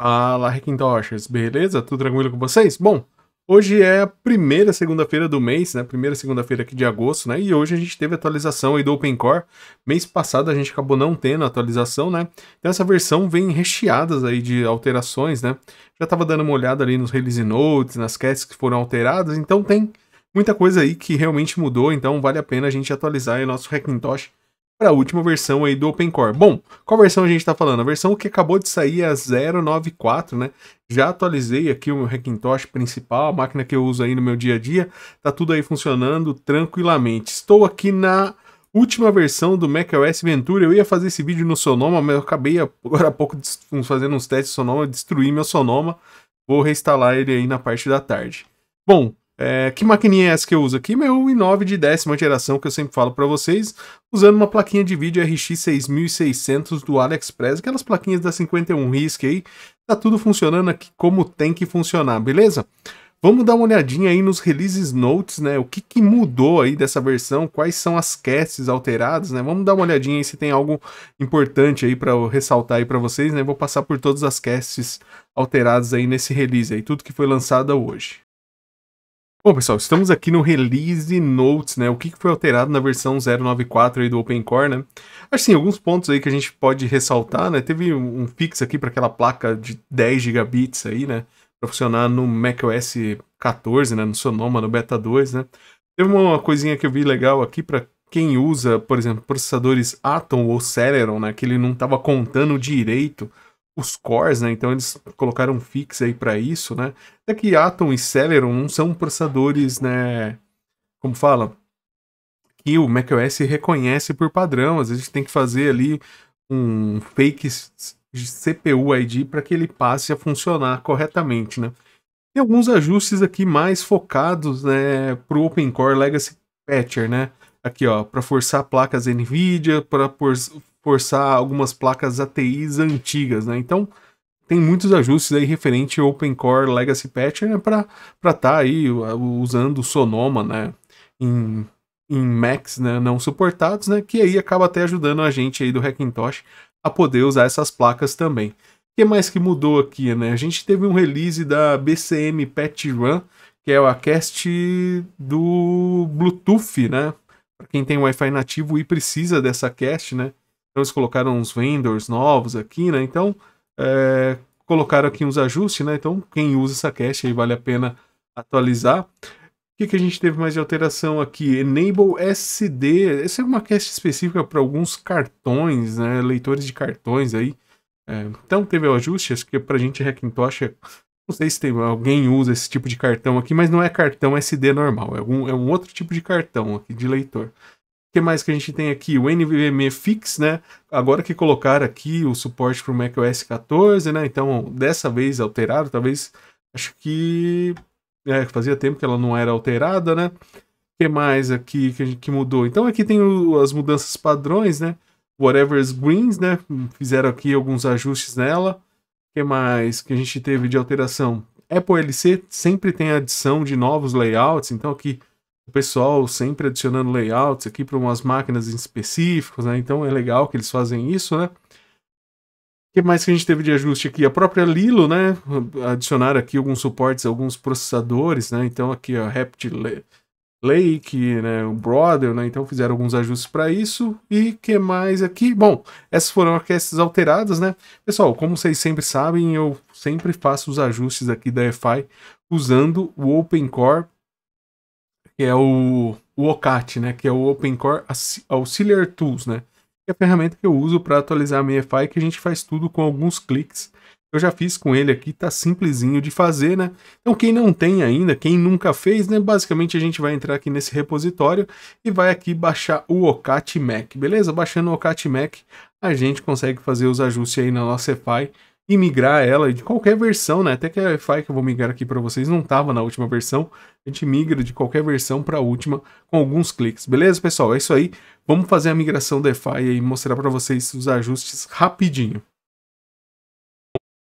Fala, Hackintoshers, beleza? Tudo tranquilo com vocês? Bom, hoje é a primeira segunda-feira do mês, né? Primeira segunda-feira aqui de agosto, né? E hoje a gente teve atualização aí do OpenCore. Mês passado a gente acabou não tendo atualização, né? Então essa versão vem recheadas aí de alterações, né? Já estava dando uma olhada ali nos release notes, nas casts que foram alteradas, então tem muita coisa aí que realmente mudou, então vale a pena a gente atualizar o nosso Hackintosh para a última versão aí do OpenCore. Bom, qual versão a gente está falando? A versão que acabou de sair é a 094, né? Já atualizei aqui o meu Hackintosh principal, a máquina que eu uso aí no meu dia a dia, tá tudo aí funcionando tranquilamente. Estou aqui na última versão do macOS Ventura. Eu ia fazer esse vídeo no Sonoma, mas eu acabei agora há pouco fazendo uns testes Sonoma, destruí meu Sonoma. Vou reinstalar ele aí na parte da tarde. Bom, é, que maquininha é essa que eu uso aqui? Meu i9 de décima geração que eu sempre falo para vocês, usando uma plaquinha de vídeo RX 6600 do AliExpress, aquelas plaquinhas da 51 RISC aí, tá tudo funcionando aqui como tem que funcionar, beleza? Vamos dar uma olhadinha aí nos releases notes, né? O que, que mudou aí dessa versão? Quais são as casts alteradas, né? Vamos dar uma olhadinha aí se tem algo importante aí para ressaltar aí para vocês, né? Vou passar por todas as casts alteradas aí nesse release aí, tudo que foi lançado hoje. Bom, pessoal, estamos aqui no Release Notes, né? O que foi alterado na versão 0.94 aí do OpenCore, né? Assim, alguns pontos aí que a gente pode ressaltar, né? Teve um fix aqui para aquela placa de 10 gigabits aí, né? Para funcionar no macOS 14, né? No Sonoma, no Beta 2, né? Teve uma coisinha que eu vi legal aqui para quem usa, por exemplo, processadores Atom ou Celeron, né? Que ele não estava contando direito os cores, né? Então eles colocaram um fix aí para isso, né? Até que Atom e Celeron não são processadores, né? Como fala? Que o macOS reconhece por padrão. Às vezes a gente tem que fazer ali um fake CPU ID para que ele passe a funcionar corretamente, né? E alguns ajustes aqui mais focados, né, para o OpenCore Legacy Patcher, né? Aqui, ó, para forçar placas NVIDIA, para forçar algumas placas ATIs antigas, né? Então tem muitos ajustes aí referente ao Open Core Legacy Patch, né, para estar tá aí uh, usando o Sonoma, né? Em, em Macs né, não suportados, né? Que aí acaba até ajudando a gente aí do Hackintosh a poder usar essas placas também. O que mais que mudou aqui, né? A gente teve um release da BCM Patch Run, que é o cast do Bluetooth, né? Para quem tem Wi-Fi nativo e precisa dessa cast, né? Então eles colocaram uns vendors novos aqui, né? Então é, colocaram aqui uns ajustes, né? Então quem usa essa cache aí vale a pena atualizar. O que, que a gente teve mais de alteração aqui? Enable SD. Essa é uma cache específica para alguns cartões, né? Leitores de cartões aí. É, então teve o ajuste, acho que para a gente Hackintosh é, Não sei se tem, alguém usa esse tipo de cartão aqui, mas não é cartão SD normal, é um, é um outro tipo de cartão aqui de leitor que mais que a gente tem aqui? O NVMe Fix, né? Agora que colocaram aqui o suporte para o macOS 14, né? Então, dessa vez alterado, talvez. Acho que. É, fazia tempo que ela não era alterada, né? O que mais aqui que, que mudou? Então, aqui tem o, as mudanças padrões, né? Whatever's Greens, né? Fizeram aqui alguns ajustes nela. O que mais que a gente teve de alteração? Apple LC sempre tem adição de novos layouts, então aqui o pessoal sempre adicionando layouts aqui para umas máquinas específicas, né? Então é legal que eles fazem isso, né? O que mais que a gente teve de ajuste aqui? A própria Lilo, né? Adicionar aqui alguns suportes, alguns processadores, né? Então aqui a Rapt Lake, né? O Brother, né? Então fizeram alguns ajustes para isso. E que mais aqui? Bom, essas foram orquestras alteradas, né? Pessoal, como vocês sempre sabem, eu sempre faço os ajustes aqui da EFI usando o OpenCore que é o, o OCAT, né, que é o Open Core Auxiliar Tools, né, que é a ferramenta que eu uso para atualizar a minha EFI, que a gente faz tudo com alguns cliques. Eu já fiz com ele aqui, tá simplesinho de fazer, né? Então quem não tem ainda, quem nunca fez, né? Basicamente a gente vai entrar aqui nesse repositório e vai aqui baixar o Ocat Mac, beleza? Baixando o Ocat Mac, a gente consegue fazer os ajustes aí na nossa EFI e migrar ela de qualquer versão, né? Até que a EFI que eu vou migrar aqui para vocês não estava na última versão. A gente migra de qualquer versão para a última com alguns cliques. Beleza, pessoal? É isso aí. Vamos fazer a migração da EFI e mostrar para vocês os ajustes rapidinho.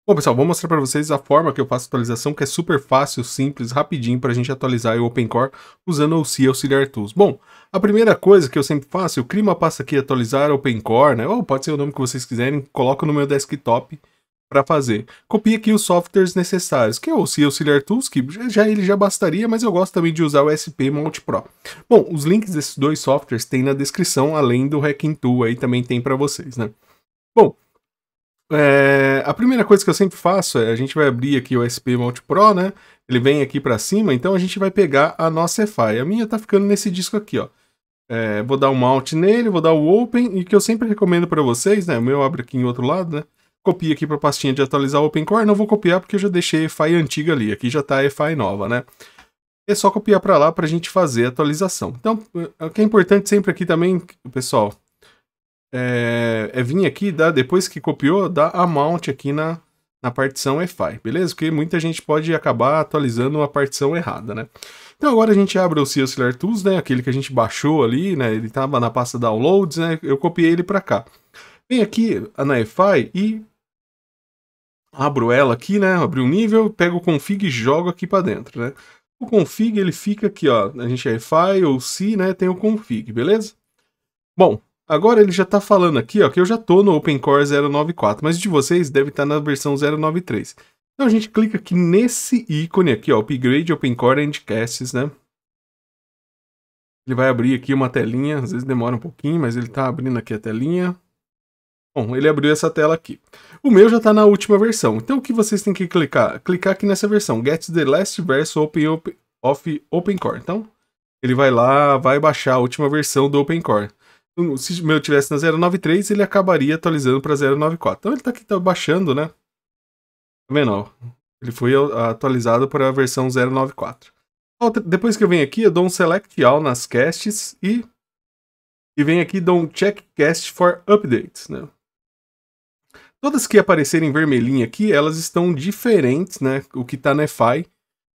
Bom, pessoal, vou mostrar para vocês a forma que eu faço atualização, que é super fácil, simples, rapidinho para a gente atualizar o OpenCore usando o OC Auxiliar Tools. Bom, a primeira coisa que eu sempre faço, eu crio uma pasta aqui, atualizar OpenCore, né? Ou pode ser o nome que vocês quiserem, coloco no meu desktop para fazer. Copie aqui os softwares necessários, que é o C Auxiliar Tools, que já, ele já bastaria, mas eu gosto também de usar o SP Mount Pro. Bom, os links desses dois softwares tem na descrição, além do Hacking Tool aí também tem para vocês, né? Bom, é, a primeira coisa que eu sempre faço é, a gente vai abrir aqui o SP Mount Pro, né? Ele vem aqui para cima, então a gente vai pegar a nossa EFI. A minha tá ficando nesse disco aqui, ó. É, vou dar o um mount nele, vou dar o open, e que eu sempre recomendo para vocês, né? O meu abre aqui em outro lado, né? copia aqui para a pastinha de atualizar o OpenCore, não vou copiar porque eu já deixei a EFI antiga ali, aqui já está a EFI nova, né? É só copiar para lá para a gente fazer a atualização. Então, é, o que é importante sempre aqui também, pessoal, é, é vir aqui, dá, depois que copiou, dá a mount aqui na, na partição EFI, beleza? Porque muita gente pode acabar atualizando uma partição errada, né? Então agora a gente abre o C Auxiliar Tools, né? Aquele que a gente baixou ali, né? Ele estava na pasta Downloads, né? Eu copiei ele para cá. Vem aqui na EFI e abro ela aqui, né? Abri o nível, pego o config e jogo aqui para dentro, né? O config ele fica aqui, ó. A gente é file ou si, né? Tem o config, beleza? Bom, agora ele já está falando aqui, ó, que eu já estou no OpenCore 094, mas de vocês deve estar tá na versão 093. Então a gente clica aqui nesse ícone aqui, ó, Upgrade OpenCore Endcasts, né? Ele vai abrir aqui uma telinha, às vezes demora um pouquinho, mas ele está abrindo aqui a telinha. Bom, ele abriu essa tela aqui. O meu já está na última versão, então o que vocês têm que clicar? Clicar aqui nessa versão, Get the Last version open, open, of OpenCore. Então, ele vai lá, vai baixar a última versão do OpenCore. Hum, se o meu tivesse na 093, ele acabaria atualizando para 094. Então ele está aqui tá baixando, né? Tá vendo? Ele foi atualizado para a versão 094. depois que eu venho aqui, eu dou um select all nas casts e, e venho aqui e dou um check cast for updates, né? Todas que aparecerem vermelhinha aqui, elas estão diferentes, né? O que está na EFI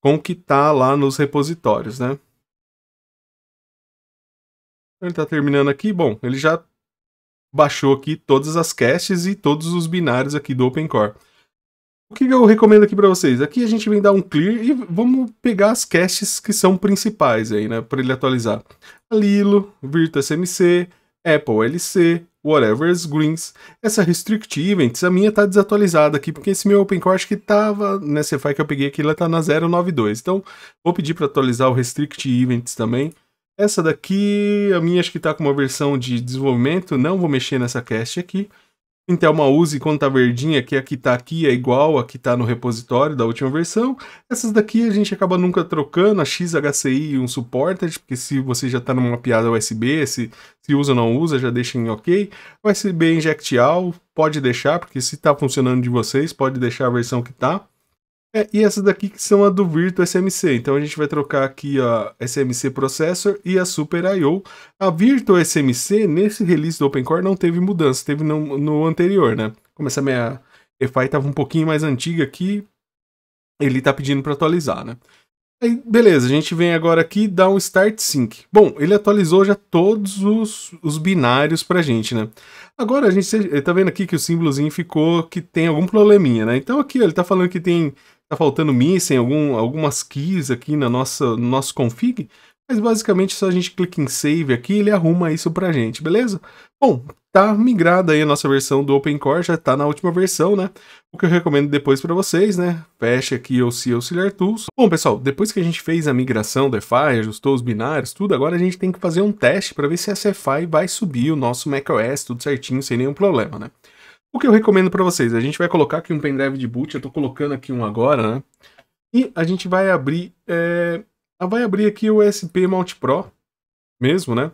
com o que está lá nos repositórios, né? Ele está terminando aqui. Bom, ele já baixou aqui todas as caches e todos os binários aqui do OpenCore. O que eu recomendo aqui para vocês? Aqui a gente vem dar um clear e vamos pegar as caches que são principais aí, né? Para ele atualizar. Lilo, VirtaSMC, lc whatever's greens. Essa restrict events, a minha tá desatualizada aqui, porque esse meu open core acho que tava, nessa né, file que eu peguei aqui, ela tá na 092. Então, vou pedir para atualizar o restrict events também. Essa daqui, a minha acho que tá com uma versão de desenvolvimento, não vou mexer nessa cache aqui. Intelma use quando tá verdinha, que a que tá aqui é igual a que tá no repositório da última versão. Essas daqui a gente acaba nunca trocando, a XHCI e um supported, porque se você já tá numa piada USB, se, se usa ou não usa, já deixa em ok. USB All, pode deixar, porque se tá funcionando de vocês, pode deixar a versão que tá. É, e essa daqui que são a do Virtual SMC. Então a gente vai trocar aqui a SMC Processor e a Super I.O. A Virtual SMC, nesse release do OpenCore, não teve mudança. Teve no, no anterior, né? Como essa minha EFI estava um pouquinho mais antiga aqui, ele está pedindo para atualizar, né? Aí, beleza, a gente vem agora aqui e dá um Start Sync. Bom, ele atualizou já todos os, os binários a gente, né? Agora a gente está vendo aqui que o símbolozinho ficou que tem algum probleminha, né? Então aqui ó, ele está falando que tem tá faltando em algum, algumas keys aqui na nossa, no nosso config, mas basicamente só a gente clica em save aqui ele arruma isso pra gente, beleza? Bom, tá migrada aí a nossa versão do OpenCore, já tá na última versão, né? O que eu recomendo depois para vocês, né? Fecha aqui o C Auxiliar Tools. Bom, pessoal, depois que a gente fez a migração do EFI, ajustou os binários, tudo, agora a gente tem que fazer um teste para ver se essa EFI vai subir o nosso macOS tudo certinho, sem nenhum problema, né? O que eu recomendo para vocês? A gente vai colocar aqui um pendrive de boot, eu estou colocando aqui um agora, né? E a gente vai abrir, é... Ah, vai abrir aqui o SP Mount Pro mesmo, né?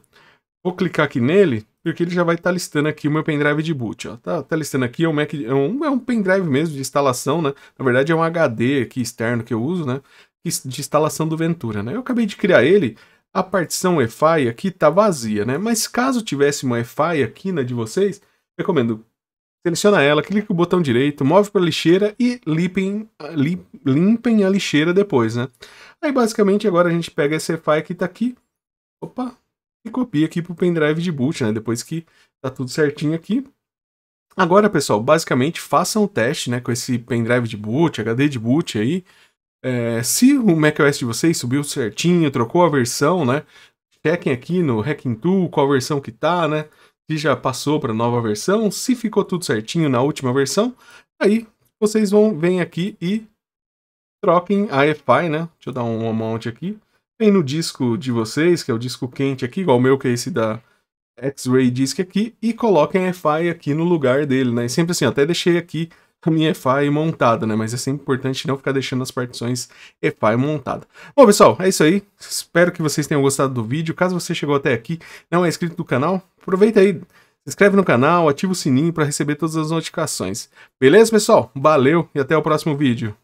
Vou clicar aqui nele, porque ele já vai estar tá listando aqui o meu pendrive de boot, Está Tá, listando aqui, é um, Mac, é, um, é um pendrive mesmo de instalação, né? Na verdade é um HD aqui externo que eu uso, né? De instalação do Ventura, né? Eu acabei de criar ele, a partição EFI aqui tá vazia, né? Mas caso tivesse uma EFI aqui na né, de vocês, recomendo Seleciona ela, clica com o botão direito, move para a lixeira e limpem, limpem a lixeira depois, né? Aí basicamente agora a gente pega esse file que está aqui, opa, e copia aqui para o pendrive de boot, né? Depois que tá tudo certinho aqui. Agora, pessoal, basicamente façam o teste, né, com esse pendrive de boot, HD de boot aí. É, se o macOS de vocês subiu certinho, trocou a versão, né? Chequem aqui no Hacking Tool qual versão que está né? que já passou para a nova versão, se ficou tudo certinho na última versão, aí vocês vão vêm aqui e troquem a EFI, né? Deixa eu dar um amount aqui. Vem no disco de vocês, que é o disco quente aqui, igual o meu, que é esse da X-Ray Disk aqui, e coloquem a EFI aqui no lugar dele, né? E sempre assim, até deixei aqui a minha EFI montada, né? Mas é sempre importante não ficar deixando as partições EFI montada. Bom, pessoal, é isso aí. Espero que vocês tenham gostado do vídeo. Caso você chegou até aqui não é inscrito do canal, aproveita aí. Se inscreve no canal, ativa o sininho para receber todas as notificações. Beleza, pessoal? Valeu e até o próximo vídeo.